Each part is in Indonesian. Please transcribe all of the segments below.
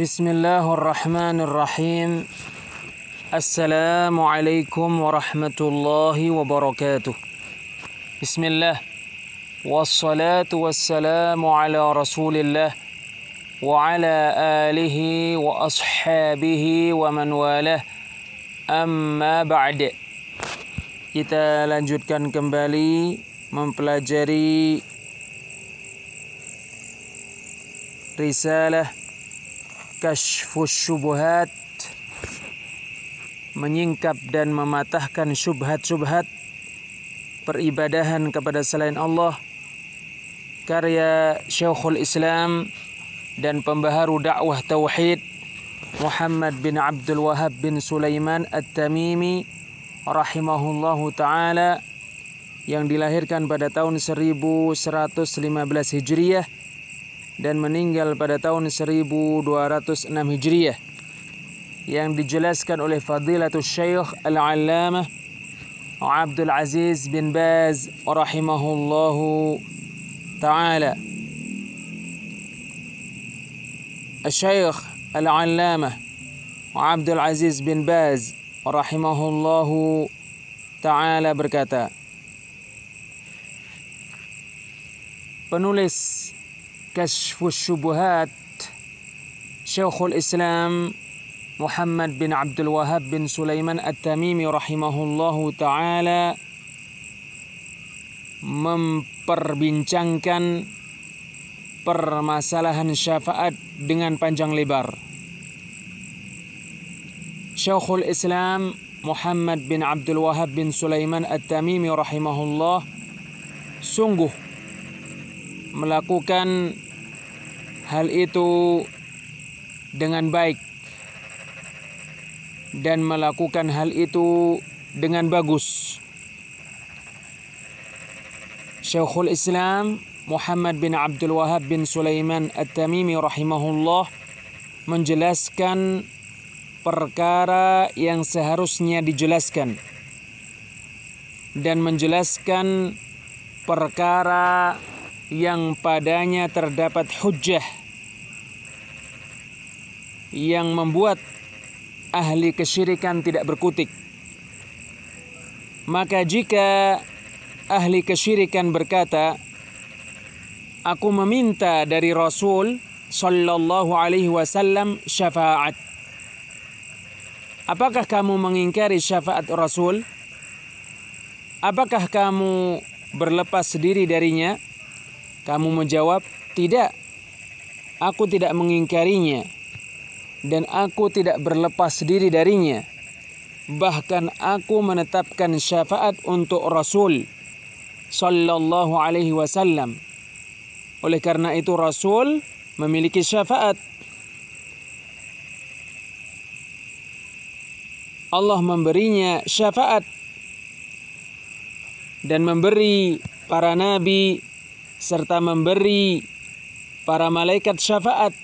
بسم الله الرحمن الرحيم السلام عليكم ورحمة الله وبركاته بسم الله والصلاة والسلام على رسول الله وعلى آله وأصحابه ومن والاه أما بعد kita lanjutkan kembali mempelajari risalah kasyfus syubhat menyingkap dan mematahkan syubhat-syubhat peribadahan kepada selain Allah karya Syekhul Islam dan pembaharu dakwah tauhid Muhammad bin Abdul Wahab bin Sulaiman At-Tamimi rahimahullahu taala yang dilahirkan pada tahun 1115 Hijriah dan meninggal pada tahun 1206 Hijriah yang dijelaskan oleh Fadilatul Syekh Al-Allamah Abdul Aziz bin Baz rahimahullahu taala. Al-Syekh Al-Allamah Abdul Aziz bin Baz rahimahullahu taala berkata Penulis كشف الشبهات شيخ الإسلام محمد بن عبد الوهاب بن سليمان التميمي رحمه الله تعالى memperbincangkan permasalahan syafaat dengan panjang lebar. Syekhul Islam Muhammad bin Abdul Wahab bin Sulaiman At-Tamimi rahimahullah sungguh melakukan hal itu dengan baik dan melakukan hal itu dengan bagus. Syekhul Islam Muhammad bin Abdul Wahab bin Sulaiman At-Tamimi rahimahullah menjelaskan perkara yang seharusnya dijelaskan dan menjelaskan perkara yang padanya terdapat hujah yang membuat ahli kesyirikan tidak berkutik. Maka jika ahli kesyirikan berkata, "Aku meminta dari Rasul sallallahu alaihi wasallam syafaat." Apakah kamu mengingkari syafaat Rasul? Apakah kamu berlepas diri darinya? Kamu menjawab, "Tidak, aku tidak mengingkarinya, dan aku tidak berlepas diri darinya. Bahkan aku menetapkan syafaat untuk Rasul Sallallahu Alaihi Wasallam. Oleh karena itu, Rasul memiliki syafaat." Allah memberinya syafaat dan memberi para nabi serta memberi para malaikat syafaat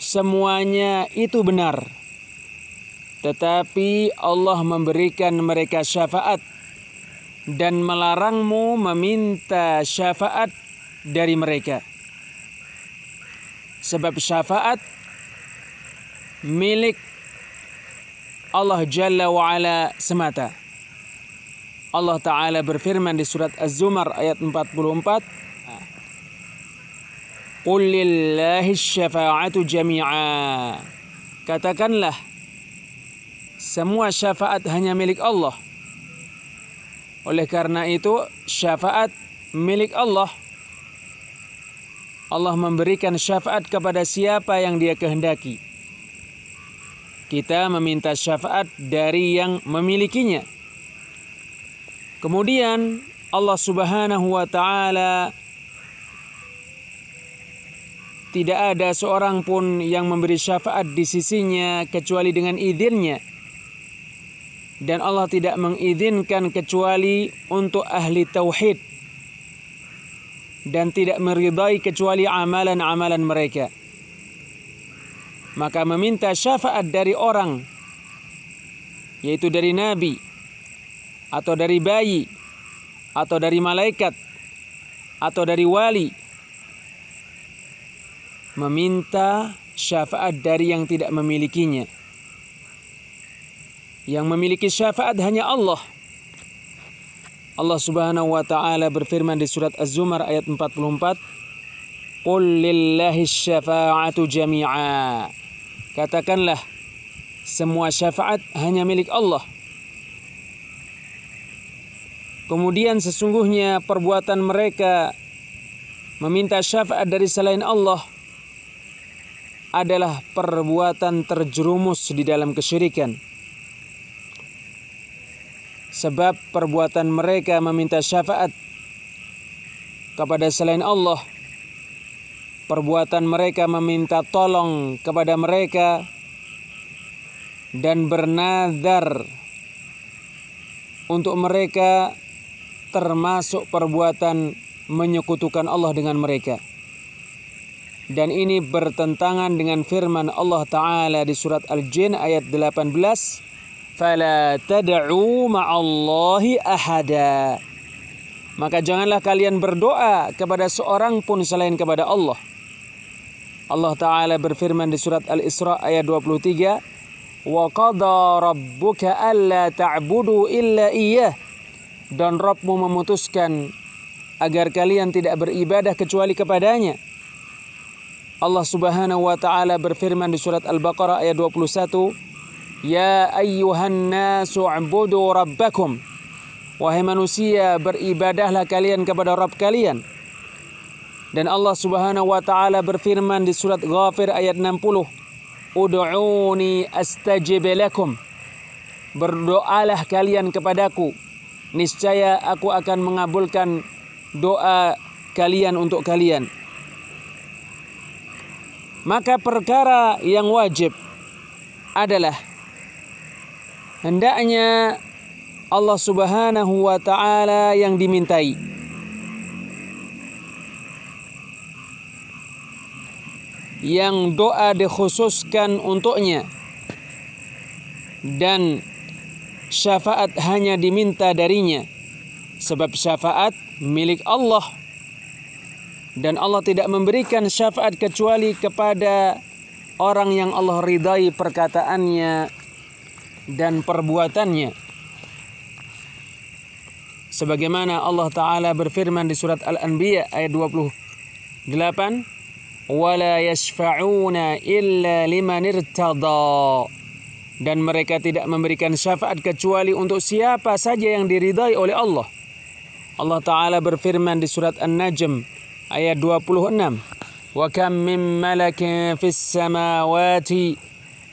semuanya itu benar tetapi Allah memberikan mereka syafaat dan melarangmu meminta syafaat dari mereka sebab syafaat milik Allah Jalla wa'ala semata. Allah Ta'ala berfirman di surat Az-Zumar ayat 44 Qulillahi syafa'atu jami'a. Katakanlah semua syafaat hanya milik Allah. Oleh karena itu syafaat milik Allah. Allah memberikan syafaat kepada siapa yang dia kehendaki. Kita meminta syafaat dari yang memilikinya. Kemudian Allah Subhanahu wa taala tidak ada seorang pun yang memberi syafaat di sisinya kecuali dengan izinnya. Dan Allah tidak mengizinkan kecuali untuk ahli tauhid. Dan tidak meridai kecuali amalan-amalan mereka. Maka meminta syafaat dari orang, yaitu dari nabi, atau dari bayi, atau dari malaikat, atau dari wali, meminta syafaat dari yang tidak memilikinya. Yang memiliki syafaat hanya Allah. Allah Subhanahu wa taala berfirman di surat Az-Zumar ayat 44, "Qul lillahi syafa'atu jami'a." Katakanlah semua syafaat hanya milik Allah. Kemudian sesungguhnya perbuatan mereka meminta syafaat dari selain Allah adalah perbuatan terjerumus di dalam kesyirikan. Sebab perbuatan mereka meminta syafaat kepada selain Allah. Perbuatan mereka meminta tolong kepada mereka dan bernadar untuk mereka termasuk perbuatan menyekutukan Allah dengan mereka dan ini bertentangan dengan firman Allah taala di surat Al-Jin ayat 18 fala tad'u ma'allahi ahada maka janganlah kalian berdoa kepada seorang pun selain kepada Allah Allah taala berfirman di surat Al-Isra ayat 23 wa qada rabbuka alla ta'budu illa iyyah dan Rabbmu memutuskan agar kalian tidak beribadah kecuali kepadanya. Allah Subhanahu wa taala berfirman di surat Al-Baqarah ayat 21, "Ya ayyuhan nasu ibudu rabbakum." Wahai manusia, beribadahlah kalian kepada Rabb kalian. Dan Allah Subhanahu wa taala berfirman di surat Ghafir ayat 60, "Ud'uni astajib lakum." Berdoalah kalian kepadaku, niscaya aku akan mengabulkan doa kalian untuk kalian maka perkara yang wajib adalah hendaknya Allah Subhanahu wa taala yang dimintai yang doa dikhususkan untuknya dan syafaat hanya diminta darinya sebab syafaat milik Allah dan Allah tidak memberikan syafaat kecuali kepada orang yang Allah ridai perkataannya dan perbuatannya sebagaimana Allah taala berfirman di surat Al-Anbiya ayat 28 wala yashfa'una illa liman irtada dan mereka tidak memberikan syafaat kecuali untuk siapa saja yang diridai oleh Allah Allah taala berfirman di surat An-Najm ayat 26. Wa kam min malakin fis samawati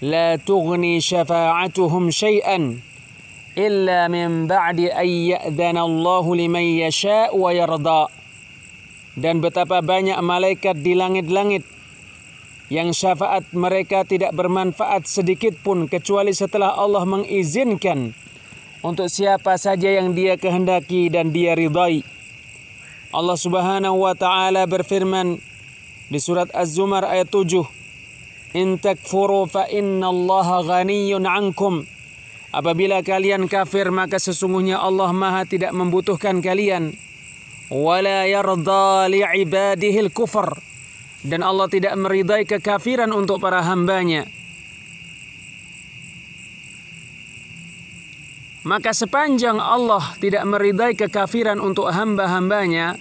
la tughni syafa'atuhum syai'an illa min ba'di an ya'dhana Allahu liman yasha' wa yarda. Dan betapa banyak malaikat di langit-langit yang syafaat mereka tidak bermanfaat sedikit pun kecuali setelah Allah mengizinkan untuk siapa saja yang dia kehendaki dan dia ridai. Allah Subhanahu wa taala berfirman di surat Az-Zumar ayat 7 In takfuru fa innallaha ghaniyyun ankum Apabila kalian kafir maka sesungguhnya Allah Maha tidak membutuhkan kalian wala yarda al kufr dan Allah tidak meridai kekafiran untuk para hambanya. nya Maka sepanjang Allah tidak meridai kekafiran untuk hamba-hambanya,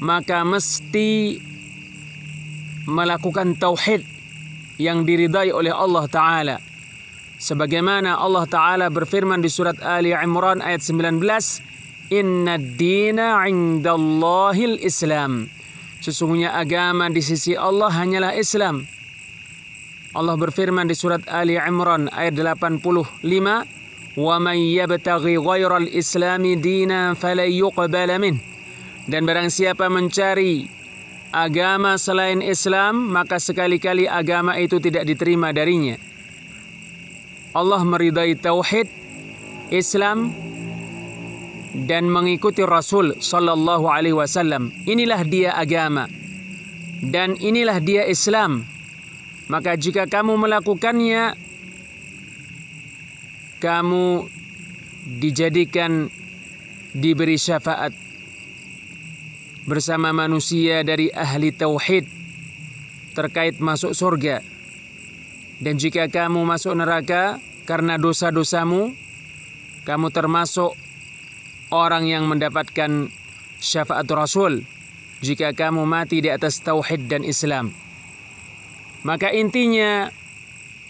maka mesti melakukan tauhid yang diridai oleh Allah Ta'ala. Sebagaimana Allah Ta'ala berfirman di surat Ali Imran ayat 19, Inna dina indallahil islam. Sesungguhnya agama di sisi Allah hanyalah Islam. Allah berfirman di surat Ali Imran ayat 85, وَمَنْ يَبْتَغِي غَيْرَ الْإِسْلَامِ دِينًا فَلَنْ يُقْبَلَ Dan barang siapa mencari agama selain Islam, maka sekali-kali agama itu tidak diterima darinya. Allah meridai tauhid, Islam, dan mengikuti Rasul Sallallahu Alaihi Wasallam. Inilah dia agama dan inilah dia Islam. Maka jika kamu melakukannya, kamu dijadikan diberi syafaat bersama manusia dari ahli tauhid terkait masuk surga. Dan jika kamu masuk neraka karena dosa-dosamu, kamu termasuk orang yang mendapatkan syafaat Rasul jika kamu mati di atas tauhid dan Islam. Maka intinya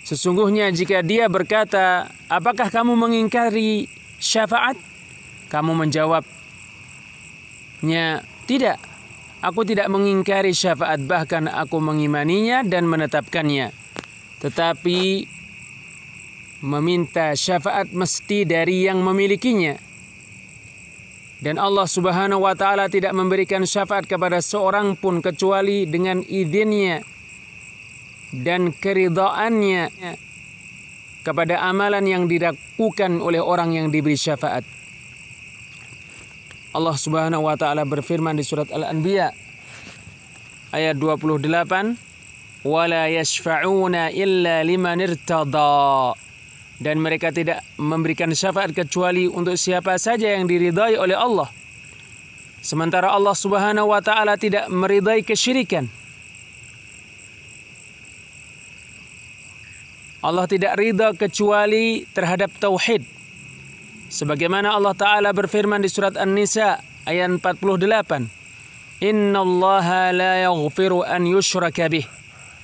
sesungguhnya jika dia berkata apakah kamu mengingkari syafaat? Kamu menjawabnya, tidak. Aku tidak mengingkari syafaat, bahkan aku mengimaninya dan menetapkannya. Tetapi meminta syafaat mesti dari yang memilikinya. Dan Allah Subhanahu wa taala tidak memberikan syafaat kepada seorang pun kecuali dengan izinnya dan keridaannya kepada amalan yang dilakukan oleh orang yang diberi syafaat. Allah Subhanahu wa taala berfirman di surat Al-Anbiya ayat 28, "Wala yashfa'una illa liman irtada." Dan mereka tidak memberikan syafaat kecuali untuk siapa saja yang diridai oleh Allah. Sementara Allah Subhanahu wa taala tidak meridai kesyirikan. Allah tidak ridha kecuali terhadap tauhid. Sebagaimana Allah Ta'ala berfirman di surat An-Nisa ayat 48. Inna Allah la yaghfiru an yushraka bih.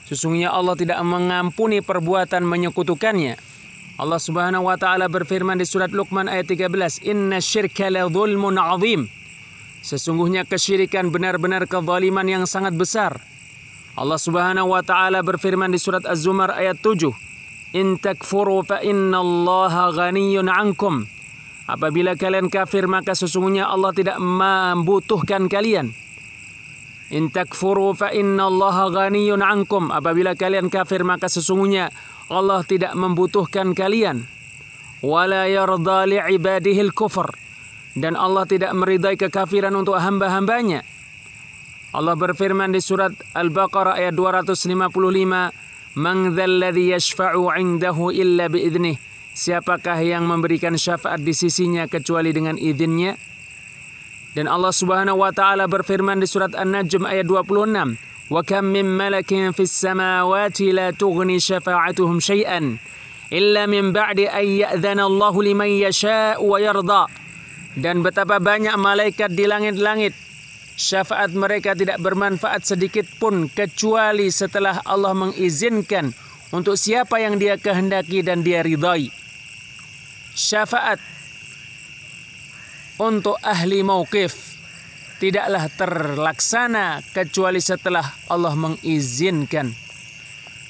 Sesungguhnya Allah tidak mengampuni perbuatan menyekutukannya. Allah Subhanahu wa taala berfirman di surat Luqman ayat 13, "Inna syirka la dhulmun 'adzim." Sesungguhnya kesyirikan benar-benar kezaliman yang sangat besar. Allah Subhanahu wa taala berfirman di surat Az-Zumar ayat 7, In takfuru fa innallaha ghaniyun ankum. Apabila kalian kafir maka sesungguhnya Allah tidak membutuhkan kalian. In takfuru fa innallaha ghaniyun ankum. Apabila kalian kafir maka sesungguhnya Allah tidak membutuhkan kalian. Wala yarda li'ibadihil kufr. Dan Allah tidak meridai kekafiran untuk hamba-hambanya. Allah berfirman di surat Al-Baqarah ayat 255 Man dzalladzi yashfa'u 'indahu illa bi'idznih. Siapakah yang memberikan syafaat di sisinya kecuali dengan izinnya? Dan Allah Subhanahu wa taala berfirman di surat An-Najm ayat 26, "Wa kam min malakin fis samawati la tughni syafa'atuhum syai'an illa min ba'di an ya'dhana Allahu liman yasha'u wa yarda." Dan betapa banyak malaikat di langit-langit Syafaat mereka tidak bermanfaat sedikit pun kecuali setelah Allah mengizinkan untuk siapa yang dia kehendaki dan dia ridhai. Syafaat untuk ahli mauqif tidaklah terlaksana kecuali setelah Allah mengizinkan.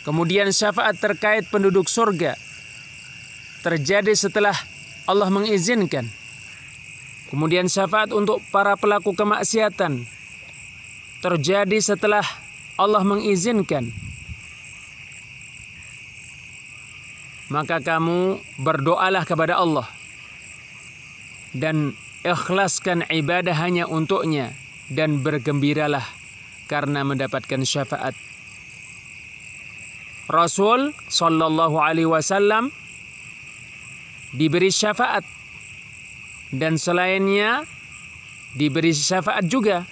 Kemudian syafaat terkait penduduk surga terjadi setelah Allah mengizinkan. Kemudian syafaat untuk para pelaku kemaksiatan terjadi setelah Allah mengizinkan. Maka kamu berdoalah kepada Allah dan ikhlaskan ibadah hanya untuknya dan bergembiralah karena mendapatkan syafaat. Rasul sallallahu alaihi wasallam diberi syafaat dan selainnya diberi syafaat juga.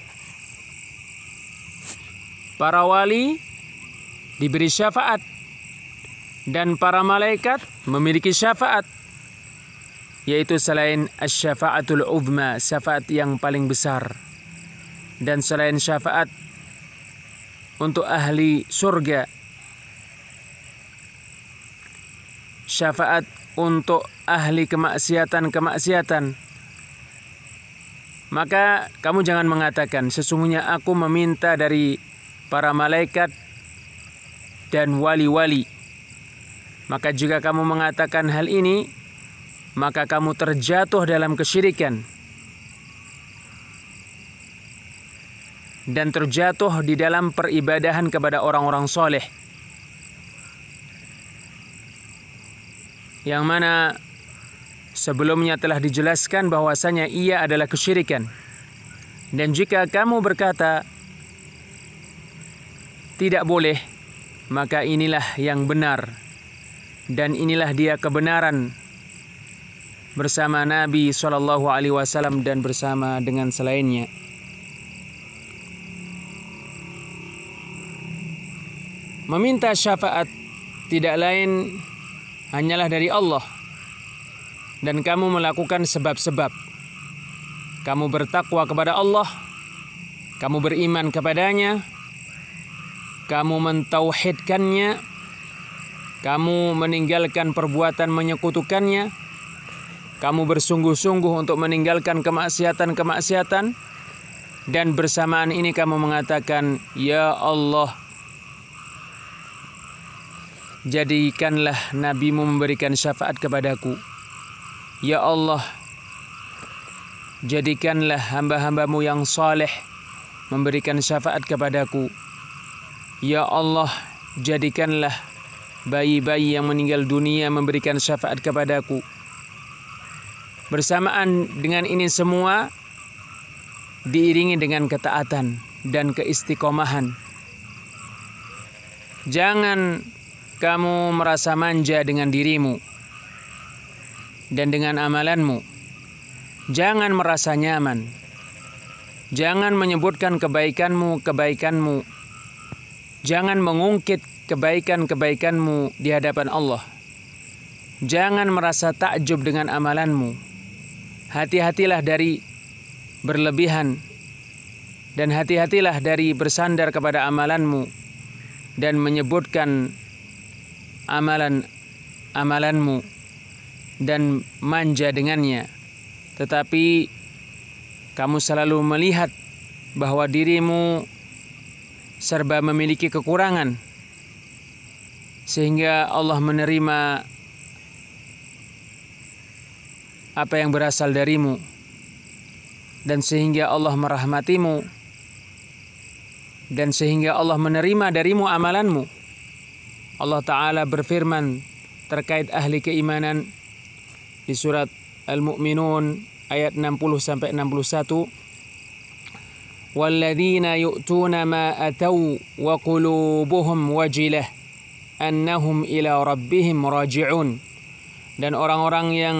Para wali diberi syafaat dan para malaikat memiliki syafaat yaitu selain asy-syafaatul uzma, syafaat yang paling besar dan selain syafaat untuk ahli surga syafaat untuk ahli kemaksiatan-kemaksiatan maka kamu jangan mengatakan sesungguhnya aku meminta dari para malaikat dan wali-wali. Maka jika kamu mengatakan hal ini, maka kamu terjatuh dalam kesyirikan dan terjatuh di dalam peribadahan kepada orang-orang soleh. Yang mana Sebelumnya telah dijelaskan bahwasanya ia adalah kesyirikan. Dan jika kamu berkata tidak boleh, maka inilah yang benar dan inilah dia kebenaran bersama Nabi Shallallahu Alaihi Wasallam dan bersama dengan selainnya. Meminta syafaat tidak lain hanyalah dari Allah dan kamu melakukan sebab-sebab. Kamu bertakwa kepada Allah, kamu beriman kepadanya, kamu mentauhidkannya, kamu meninggalkan perbuatan menyekutukannya, kamu bersungguh-sungguh untuk meninggalkan kemaksiatan-kemaksiatan, dan bersamaan ini kamu mengatakan, "Ya Allah, jadikanlah nabimu memberikan syafaat kepadaku." Ya Allah, jadikanlah hamba-hambamu yang saleh memberikan syafaat kepadaku. Ya Allah, jadikanlah bayi-bayi yang meninggal dunia memberikan syafaat kepadaku. Bersamaan dengan ini semua, diiringi dengan ketaatan dan keistiqomahan. Jangan kamu merasa manja dengan dirimu dan dengan amalanmu. Jangan merasa nyaman. Jangan menyebutkan kebaikanmu, kebaikanmu. Jangan mengungkit kebaikan-kebaikanmu di hadapan Allah. Jangan merasa takjub dengan amalanmu. Hati-hatilah dari berlebihan dan hati-hatilah dari bersandar kepada amalanmu dan menyebutkan amalan amalanmu dan manja dengannya. Tetapi kamu selalu melihat bahwa dirimu serba memiliki kekurangan. Sehingga Allah menerima apa yang berasal darimu. Dan sehingga Allah merahmatimu. Dan sehingga Allah menerima darimu amalanmu. Allah Ta'ala berfirman terkait ahli keimanan di surat Al-Mu'minun ayat 60 sampai 61 walladzina yu'tuna ma atau wa qulubuhum wajilah annahum ila rabbihim raji'un dan orang-orang yang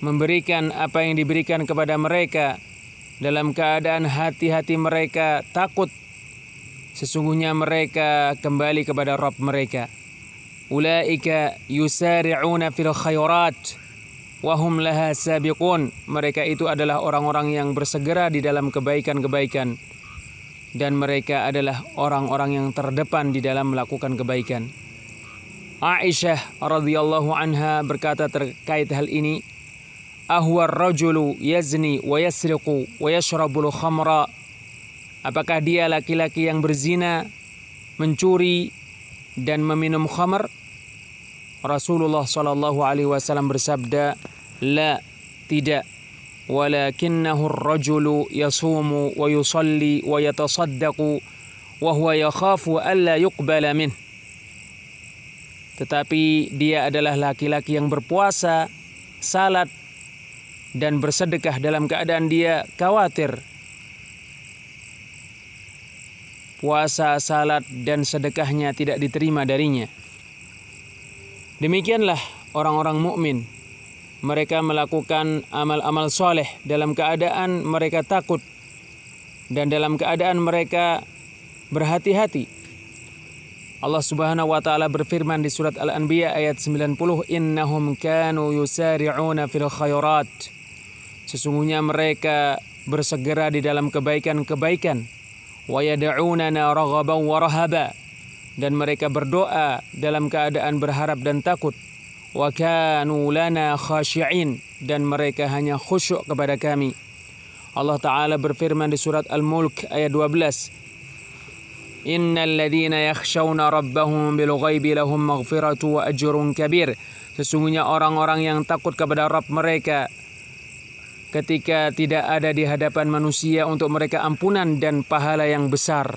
memberikan apa yang diberikan kepada mereka dalam keadaan hati-hati mereka takut sesungguhnya mereka kembali kepada Rabb mereka ulaika yusari'una fil khairat wahum laha sabiqun mereka itu adalah orang-orang yang bersegera di dalam kebaikan-kebaikan dan mereka adalah orang-orang yang terdepan di dalam melakukan kebaikan Aisyah radhiyallahu anha berkata terkait hal ini ahwa rajulu yazni wa yasriqu wa yashrabul khamra apakah dia laki-laki yang berzina mencuri dan meminum khamar? Rasulullah Shallallahu alaihi wasallam bersabda la tidak walakinnahu ar-rajulu yasumu wa yusalli wa yatasaddaqu wa huwa yakhafu min tetapi dia adalah laki-laki yang berpuasa salat dan bersedekah dalam keadaan dia khawatir puasa, salat, dan sedekahnya tidak diterima darinya. Demikianlah orang-orang mukmin. Mereka melakukan amal-amal soleh dalam keadaan mereka takut dan dalam keadaan mereka berhati-hati. Allah Subhanahu wa taala berfirman di surat Al-Anbiya ayat 90, "Innahum kanu yusari'una fil khayrat." Sesungguhnya mereka bersegera di dalam kebaikan-kebaikan dan mereka berdoa dalam keadaan berharap dan takut dan mereka hanya khusyuk kepada kami Allah taala berfirman di surat Al-Mulk ayat 12 yakhshawna rabbahum lahum maghfiratu wa Sesungguhnya orang-orang yang takut kepada Rabb mereka ketika tidak ada di hadapan manusia untuk mereka ampunan dan pahala yang besar.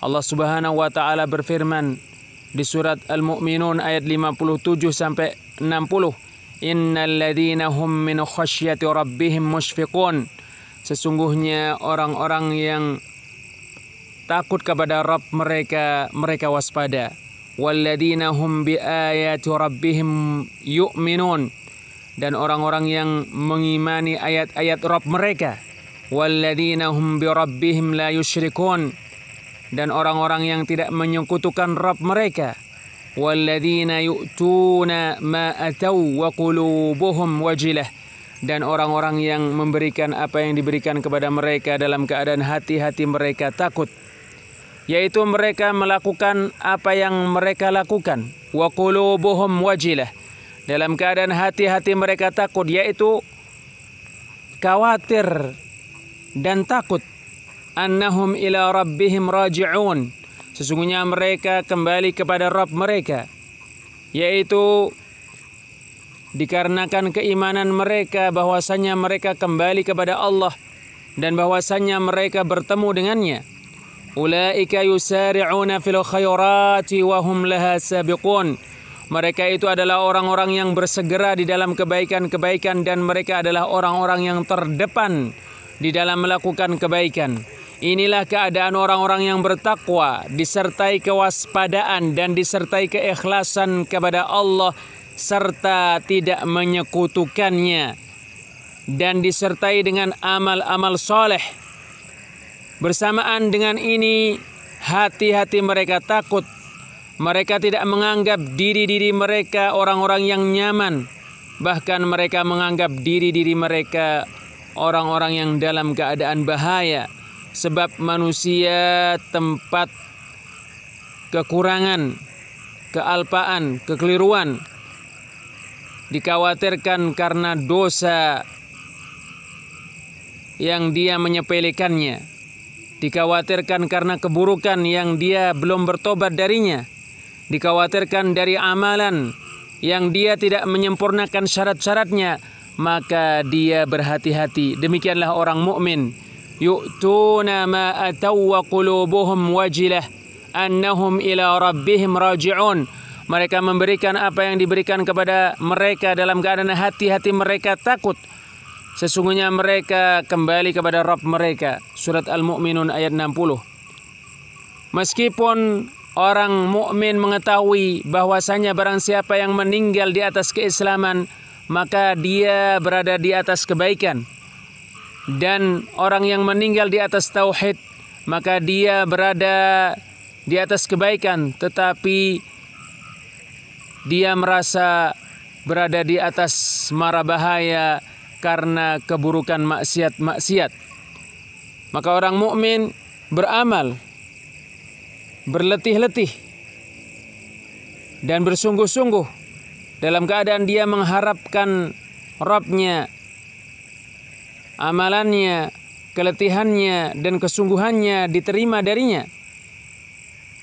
Allah Subhanahu wa taala berfirman di surat Al-Mu'minun ayat 57 sampai 60, "Innal hum min khasyati rabbihim mushfiqun." Sesungguhnya orang-orang yang takut kepada Rabb mereka mereka waspada. Walladzina hum biayati rabbihim yu'minun dan orang-orang yang mengimani ayat-ayat Rabb mereka walladzina hum bi la yusyrikun dan orang-orang yang tidak menyekutukan Rabb mereka walladzina yu'tuna ma ataw wa qulubuhum wajilah dan orang-orang yang memberikan apa yang diberikan kepada mereka dalam keadaan hati-hati mereka takut yaitu mereka melakukan apa yang mereka lakukan wa qulubuhum wajilah dalam keadaan hati-hati mereka takut yaitu khawatir dan takut annahum ila rabbihim raji'un. Sesungguhnya mereka kembali kepada Rabb mereka yaitu dikarenakan keimanan mereka bahwasanya mereka kembali kepada Allah dan bahwasanya mereka bertemu dengannya. Ulaika yusari'una fil khayrati wa hum laha sabiqun. Mereka itu adalah orang-orang yang bersegera di dalam kebaikan-kebaikan dan mereka adalah orang-orang yang terdepan di dalam melakukan kebaikan. Inilah keadaan orang-orang yang bertakwa, disertai kewaspadaan dan disertai keikhlasan kepada Allah serta tidak menyekutukannya dan disertai dengan amal-amal soleh. Bersamaan dengan ini, hati-hati mereka takut mereka tidak menganggap diri-diri mereka orang-orang yang nyaman. Bahkan mereka menganggap diri-diri mereka orang-orang yang dalam keadaan bahaya. Sebab manusia tempat kekurangan, kealpaan, kekeliruan. Dikhawatirkan karena dosa yang dia menyepelekannya. Dikhawatirkan karena keburukan yang dia belum bertobat darinya dikhawatirkan dari amalan yang dia tidak menyempurnakan syarat-syaratnya maka dia berhati-hati demikianlah orang mukmin yu'tuna ma ataw wa qulubuhum wajilah annahum ila rabbihim raji'un mereka memberikan apa yang diberikan kepada mereka dalam keadaan hati-hati mereka takut Sesungguhnya mereka kembali kepada Rabb mereka. Surat Al-Mu'minun ayat 60. Meskipun orang mukmin mengetahui bahwasanya barang siapa yang meninggal di atas keislaman maka dia berada di atas kebaikan dan orang yang meninggal di atas tauhid maka dia berada di atas kebaikan tetapi dia merasa berada di atas mara bahaya karena keburukan maksiat-maksiat maka orang mukmin beramal berletih-letih dan bersungguh-sungguh dalam keadaan dia mengharapkan Robnya, amalannya, keletihannya, dan kesungguhannya diterima darinya.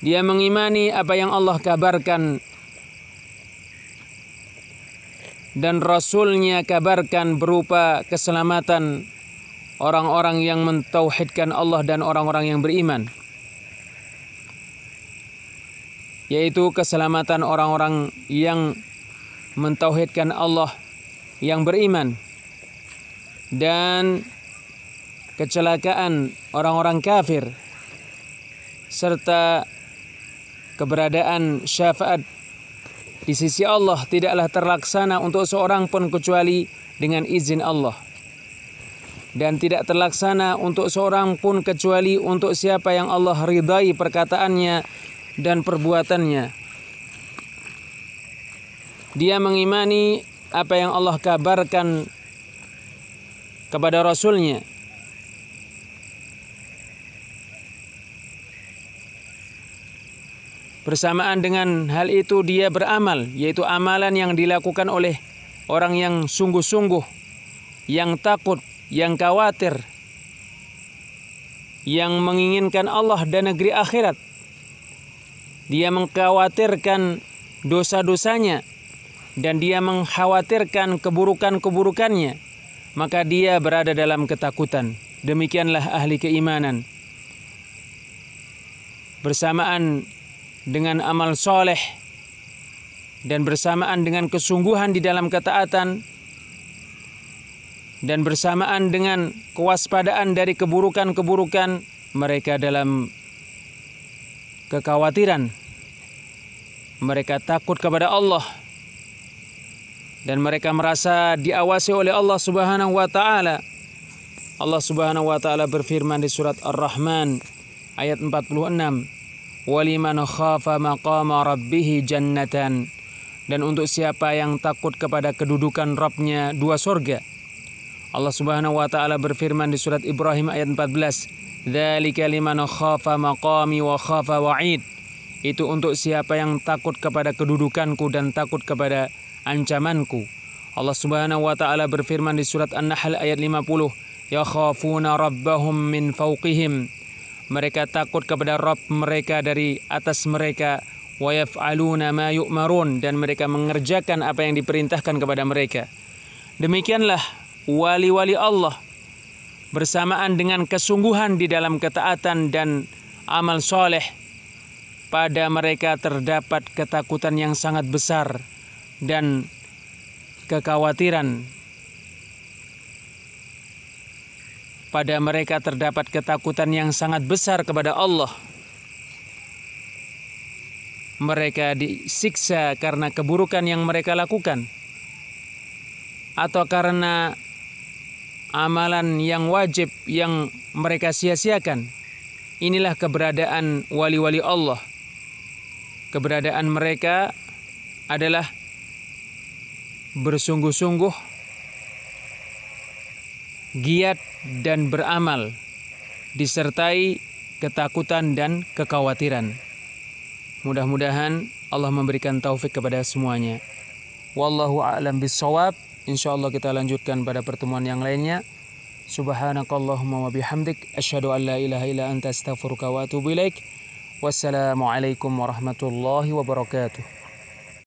Dia mengimani apa yang Allah kabarkan dan Rasulnya kabarkan berupa keselamatan orang-orang yang mentauhidkan Allah dan orang-orang yang beriman yaitu keselamatan orang-orang yang mentauhidkan Allah yang beriman dan kecelakaan orang-orang kafir serta keberadaan syafaat di sisi Allah tidaklah terlaksana untuk seorang pun kecuali dengan izin Allah dan tidak terlaksana untuk seorang pun kecuali untuk siapa yang Allah ridai perkataannya dan perbuatannya. Dia mengimani apa yang Allah kabarkan kepada Rasulnya. Bersamaan dengan hal itu dia beramal, yaitu amalan yang dilakukan oleh orang yang sungguh-sungguh, yang takut, yang khawatir, yang menginginkan Allah dan negeri akhirat. Dia mengkhawatirkan dosa-dosanya dan dia mengkhawatirkan keburukan-keburukannya, maka dia berada dalam ketakutan. Demikianlah ahli keimanan. Bersamaan dengan amal soleh dan bersamaan dengan kesungguhan di dalam ketaatan dan bersamaan dengan kewaspadaan dari keburukan-keburukan mereka dalam kekhawatiran. Mereka takut kepada Allah dan mereka merasa diawasi oleh Allah Subhanahu wa taala. Allah Subhanahu wa taala berfirman di surat Ar-Rahman ayat 46, "Waliman khafa maqama rabbih jannatan." Dan untuk siapa yang takut kepada kedudukan Rabbnya dua sorga. Allah Subhanahu wa taala berfirman di surat Ibrahim ayat 14, Dzalika liman khafa maqami wa khafa wa'id. Itu untuk siapa yang takut kepada kedudukanku dan takut kepada ancamanku. Allah Subhanahu wa taala berfirman di surat An-Nahl ayat 50, khafuna rabbahum min fawqihim." Mereka takut kepada Rabb mereka dari atas mereka. Wa yaf'aluna ma yu'marun dan mereka mengerjakan apa yang diperintahkan kepada mereka. Demikianlah wali-wali Allah bersamaan dengan kesungguhan di dalam ketaatan dan amal soleh, pada mereka terdapat ketakutan yang sangat besar dan kekhawatiran. Pada mereka terdapat ketakutan yang sangat besar kepada Allah. Mereka disiksa karena keburukan yang mereka lakukan, atau karena amalan yang wajib yang mereka sia-siakan. Inilah keberadaan wali-wali Allah. Keberadaan mereka adalah bersungguh-sungguh, giat dan beramal, disertai ketakutan dan kekhawatiran. Mudah-mudahan Allah memberikan taufik kepada semuanya. Wallahu a'lam bishawab. Insya Allah kita lanjutkan pada pertemuan yang lainnya. Subhanakallahumma wa bihamdik. Asyhadu an la ilaha illa anta astaghfiruka wa atubu ilaik. Wassalamualaikum warahmatullahi wabarakatuh.